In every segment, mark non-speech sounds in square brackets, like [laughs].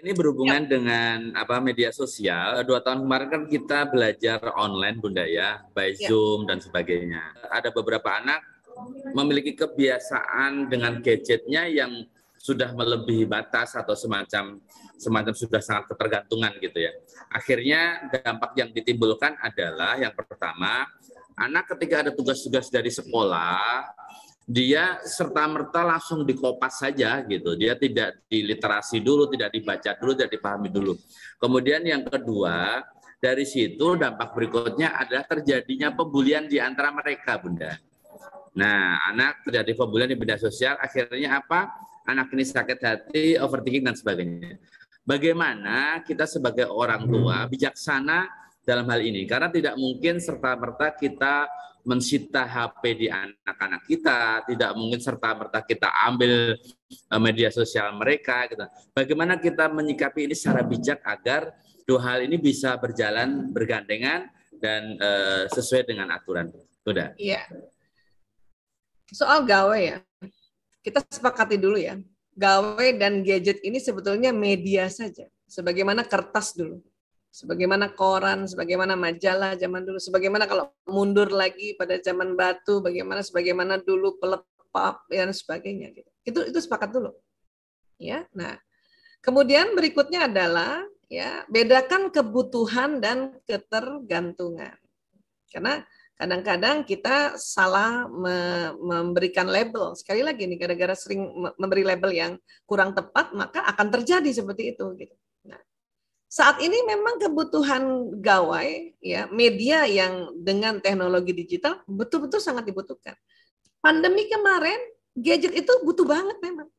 Ini berhubungan ya. dengan apa media sosial. Dua tahun kemarin kan kita belajar online, Bunda ya, by ya. Zoom dan sebagainya. Ada beberapa anak memiliki kebiasaan dengan gadgetnya yang sudah melebihi batas atau semacam semacam sudah sangat ketergantungan gitu ya. Akhirnya dampak yang ditimbulkan adalah yang pertama, anak ketika ada tugas-tugas dari sekolah dia serta-merta langsung dikopas saja gitu. Dia tidak diliterasi dulu, tidak dibaca dulu, tidak dipahami dulu. Kemudian yang kedua, dari situ dampak berikutnya adalah terjadinya pembulian di antara mereka, Bunda. Nah, anak terjadi pembulian di media sosial, akhirnya apa? Anak ini sakit hati, overthinking, dan sebagainya. Bagaimana kita sebagai orang tua bijaksana dalam hal ini? Karena tidak mungkin serta-merta kita mensita HP di anak-anak kita, tidak mungkin serta-merta kita ambil e, media sosial mereka. Gitu. Bagaimana kita menyikapi ini secara bijak agar dua hal ini bisa berjalan bergandengan dan uh, sesuai dengan aturan. sudah? Iya. Soal gawe ya, kita sepakati dulu ya. Gawe dan gadget ini sebetulnya media saja, sebagaimana kertas dulu sebagaimana koran, sebagaimana majalah zaman dulu, sebagaimana kalau mundur lagi pada zaman batu, bagaimana sebagaimana dulu pelepap dan sebagainya. Gitu. Itu itu sepakat dulu. Ya. Nah, kemudian berikutnya adalah ya bedakan kebutuhan dan ketergantungan. Karena kadang-kadang kita salah me memberikan label. Sekali lagi nih gara-gara sering memberi label yang kurang tepat maka akan terjadi seperti itu gitu saat ini memang kebutuhan gawai ya media yang dengan teknologi digital betul-betul sangat dibutuhkan. Pandemi kemarin gadget itu butuh banget memang.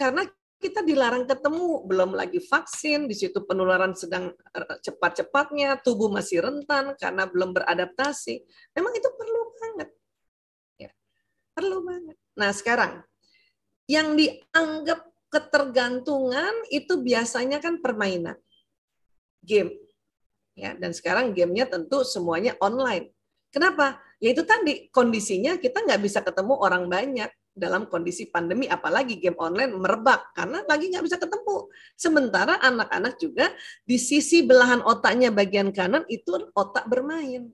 Karena kita dilarang ketemu, belum lagi vaksin, di situ penularan sedang eh, cepat-cepatnya, tubuh masih rentan karena belum beradaptasi. Memang itu perlu banget. Ya, perlu banget. Nah, sekarang yang dianggap ketergantungan itu biasanya kan permainan game. Ya, dan sekarang gamenya tentu semuanya online. Kenapa? Ya itu tadi kondisinya kita nggak bisa ketemu orang banyak dalam kondisi pandemi, apalagi game online merebak karena lagi nggak bisa ketemu. Sementara anak-anak juga di sisi belahan otaknya bagian kanan itu otak bermain.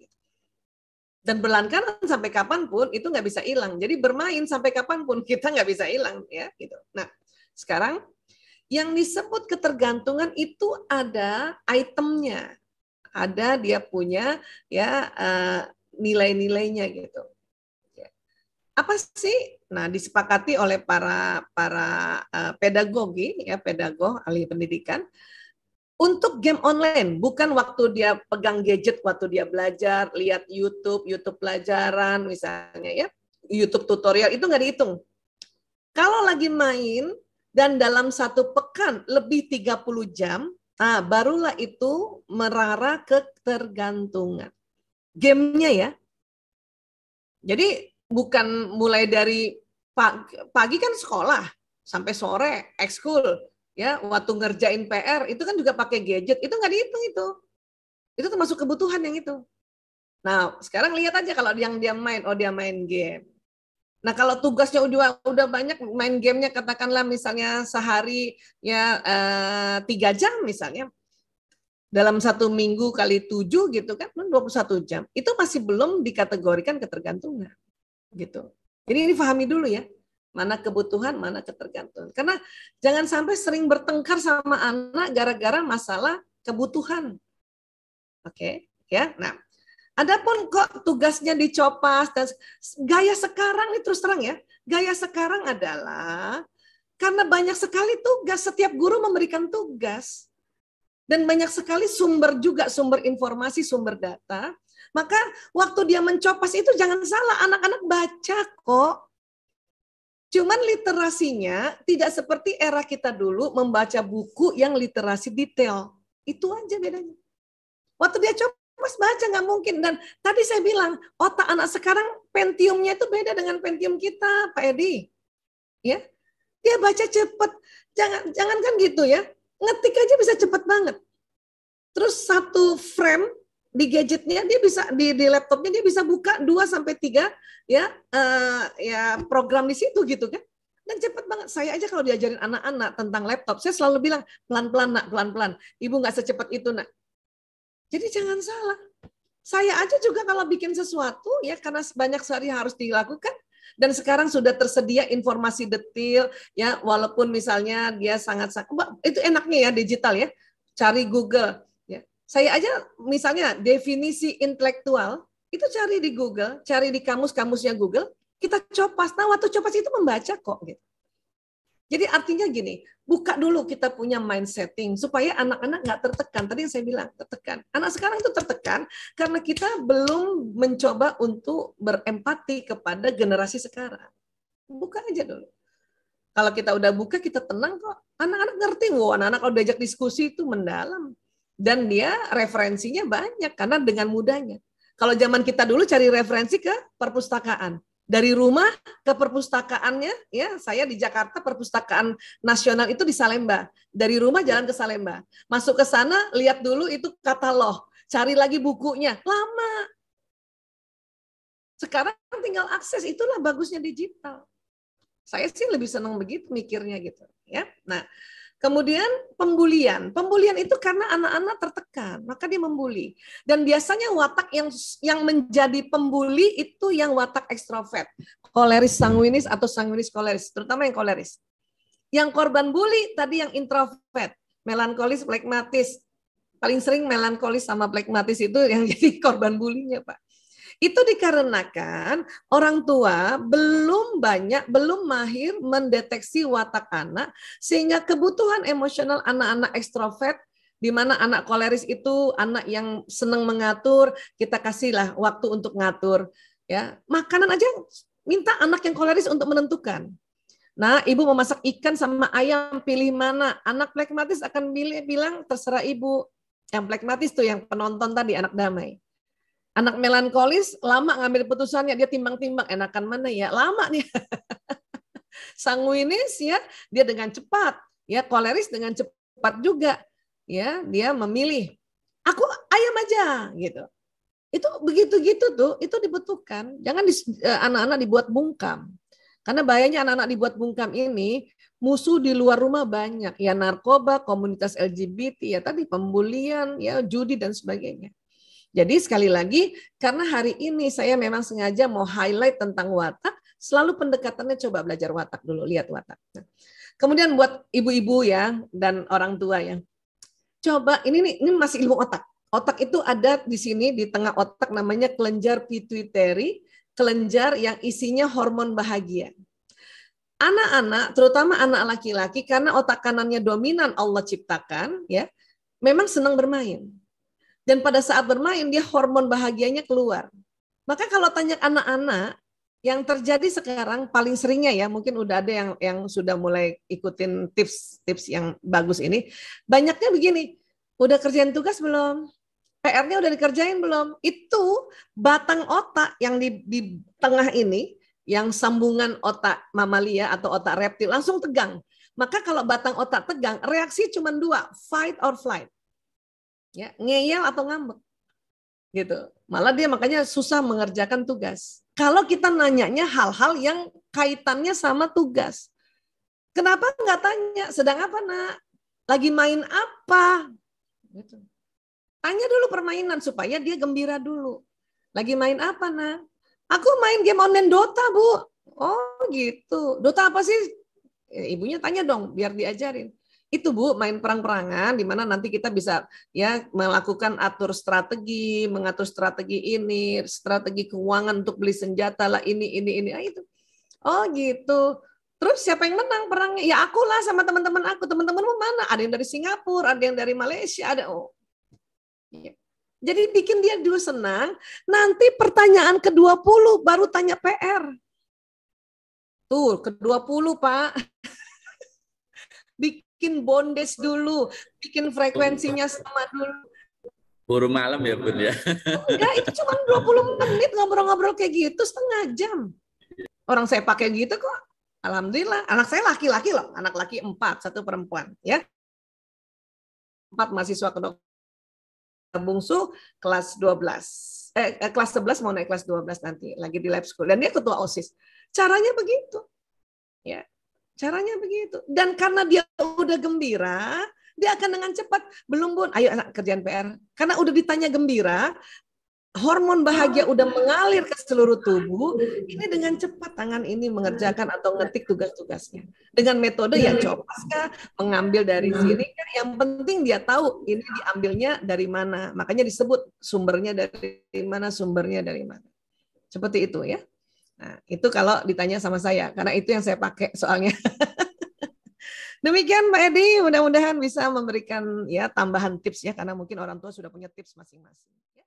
Dan belahan kanan sampai kapanpun itu nggak bisa hilang. Jadi bermain sampai kapanpun [laughs] kita nggak bisa hilang ya gitu. Nah sekarang yang disebut ketergantungan itu ada itemnya, ada dia punya ya eh, nilai-nilainya gitu. Ya. Apa sih? Nah, disepakati oleh para para eh, pedagogi ya pedagog ahli pendidikan untuk game online bukan waktu dia pegang gadget waktu dia belajar lihat YouTube YouTube pelajaran misalnya ya YouTube tutorial itu nggak dihitung kalau lagi main dan dalam satu pekan lebih 30 jam, ah barulah itu merara ketergantungan. Gamenya ya. Jadi bukan mulai dari pagi, pagi kan sekolah sampai sore ekskul ya waktu ngerjain PR itu kan juga pakai gadget itu nggak dihitung itu itu termasuk kebutuhan yang itu nah sekarang lihat aja kalau yang dia main oh dia main game Nah kalau tugasnya udah udah banyak main gamenya katakanlah misalnya sehari ya eh, tiga eh, jam misalnya dalam satu minggu kali tujuh gitu kan 21 jam itu masih belum dikategorikan ketergantungan gitu. Jadi ini pahami dulu ya mana kebutuhan mana ketergantungan karena jangan sampai sering bertengkar sama anak gara-gara masalah kebutuhan. Oke okay? ya. Nah Adapun kok tugasnya dicopas dan gaya sekarang nih terus terang ya, gaya sekarang adalah karena banyak sekali tugas, setiap guru memberikan tugas dan banyak sekali sumber juga sumber informasi, sumber data. Maka waktu dia mencopas itu jangan salah, anak-anak baca kok. Cuman literasinya tidak seperti era kita dulu membaca buku yang literasi detail. Itu aja bedanya. Waktu dia coba Mas baca nggak mungkin. Dan tadi saya bilang otak anak sekarang pentiumnya itu beda dengan pentium kita, Pak Edi. Ya, dia baca cepet. Jangan jangan kan gitu ya. Ngetik aja bisa cepet banget. Terus satu frame di gadgetnya dia bisa di, di laptopnya dia bisa buka 2 sampai tiga ya uh, ya program di situ gitu kan dan cepet banget saya aja kalau diajarin anak-anak tentang laptop saya selalu bilang pelan-pelan nak pelan-pelan ibu nggak secepat itu nak jadi jangan salah. Saya aja juga kalau bikin sesuatu ya karena banyak sehari harus dilakukan dan sekarang sudah tersedia informasi detail ya walaupun misalnya dia sangat itu enaknya ya digital ya cari Google ya. Saya aja misalnya definisi intelektual itu cari di Google, cari di kamus-kamusnya Google, kita copas. Nah, waktu copas itu membaca kok gitu. Jadi artinya gini, buka dulu kita punya mind setting supaya anak-anak nggak tertekan. Tadi yang saya bilang tertekan. Anak sekarang itu tertekan karena kita belum mencoba untuk berempati kepada generasi sekarang. Buka aja dulu. Kalau kita udah buka, kita tenang kok. Anak-anak ngerti, wah anak-anak kalau diajak diskusi itu mendalam. Dan dia referensinya banyak, karena dengan mudahnya. Kalau zaman kita dulu cari referensi ke perpustakaan dari rumah ke perpustakaannya ya saya di Jakarta perpustakaan nasional itu di Salemba dari rumah jalan ke Salemba masuk ke sana lihat dulu itu katalog cari lagi bukunya lama sekarang tinggal akses itulah bagusnya digital saya sih lebih senang begitu mikirnya gitu ya nah Kemudian pembulian. Pembulian itu karena anak-anak tertekan, maka dia membuli. Dan biasanya watak yang yang menjadi pembuli itu yang watak ekstrovert, koleris sanguinis atau sanguinis koleris, terutama yang koleris. Yang korban bully tadi yang introvert, melankolis, plekmatis. Paling sering melankolis sama plekmatis itu yang [laughs] jadi korban bulinya, Pak. Itu dikarenakan orang tua belum banyak, belum mahir mendeteksi watak anak sehingga kebutuhan emosional anak-anak ekstrovert di mana anak koleris itu anak yang senang mengatur, kita kasihlah waktu untuk ngatur ya. Makanan aja minta anak yang koleris untuk menentukan. Nah, ibu memasak ikan sama ayam, pilih mana? Anak plekmatis akan bilang terserah ibu. Yang plekmatis tuh yang penonton tadi anak damai anak melankolis lama ngambil putusannya dia timbang-timbang enakan mana ya lama nih [laughs] sanguinis ya dia dengan cepat ya koleris dengan cepat juga ya dia memilih aku ayam aja gitu itu begitu-gitu tuh itu dibutuhkan jangan di, eh, anak-anak dibuat bungkam karena bahayanya anak-anak dibuat bungkam ini musuh di luar rumah banyak ya narkoba komunitas LGBT ya tadi pembulian ya judi dan sebagainya jadi sekali lagi, karena hari ini saya memang sengaja mau highlight tentang watak, selalu pendekatannya coba belajar watak dulu, lihat watak. Nah, kemudian buat ibu-ibu ya dan orang tua ya, coba ini nih ini masih ilmu otak. Otak itu ada di sini di tengah otak namanya kelenjar pituitary, kelenjar yang isinya hormon bahagia. Anak-anak, terutama anak laki-laki karena otak kanannya dominan Allah ciptakan ya, memang senang bermain. Dan pada saat bermain dia hormon bahagianya keluar. Maka kalau tanya anak-anak yang terjadi sekarang paling seringnya ya mungkin udah ada yang yang sudah mulai ikutin tips-tips yang bagus ini banyaknya begini udah kerjain tugas belum PR-nya udah dikerjain belum itu batang otak yang di, di tengah ini yang sambungan otak mamalia atau otak reptil langsung tegang maka kalau batang otak tegang reaksi cuma dua fight or flight ya ngeyel atau ngambek gitu malah dia makanya susah mengerjakan tugas kalau kita nanyanya hal-hal yang kaitannya sama tugas kenapa nggak tanya sedang apa nak lagi main apa gitu tanya dulu permainan supaya dia gembira dulu lagi main apa nak aku main game online Dota bu oh gitu Dota apa sih ya, ibunya tanya dong biar diajarin itu Bu main perang-perangan di mana nanti kita bisa ya melakukan atur strategi, mengatur strategi ini, strategi keuangan untuk beli senjata lah ini ini ini ah, itu. Oh gitu. Terus siapa yang menang perangnya? Ya aku lah sama teman-teman aku. Teman-temanmu mana? Ada yang dari Singapura, ada yang dari Malaysia, ada oh. Ya. Jadi bikin dia dulu senang, nanti pertanyaan ke-20 baru tanya PR. Tuh, ke-20, Pak. [laughs] Bikin bikin bondes dulu, bikin frekuensinya sama dulu. Buru malam ya Bun ya? Enggak, itu cuma 20 menit ngobrol-ngobrol kayak gitu, setengah jam. Orang saya pakai gitu kok. Alhamdulillah, anak saya laki-laki loh, anak laki empat, satu perempuan ya. Empat mahasiswa kedokteran bungsu kelas 12. Eh, eh, kelas 11 mau naik kelas 12 nanti lagi di lab school dan dia ketua OSIS. Caranya begitu. Caranya begitu. Dan karena dia udah gembira, dia akan dengan cepat belum bun ayo anak kerjaan PR karena udah ditanya gembira hormon bahagia udah mengalir ke seluruh tubuh ini dengan cepat tangan ini mengerjakan atau ngetik tugas-tugasnya dengan metode yang copas kah mengambil dari sini yang penting dia tahu ini diambilnya dari mana makanya disebut sumbernya dari mana sumbernya dari mana seperti itu ya Nah, itu kalau ditanya sama saya, karena itu yang saya pakai soalnya. [laughs] Demikian Mbak Edi, mudah-mudahan bisa memberikan ya tambahan tips ya, karena mungkin orang tua sudah punya tips masing-masing.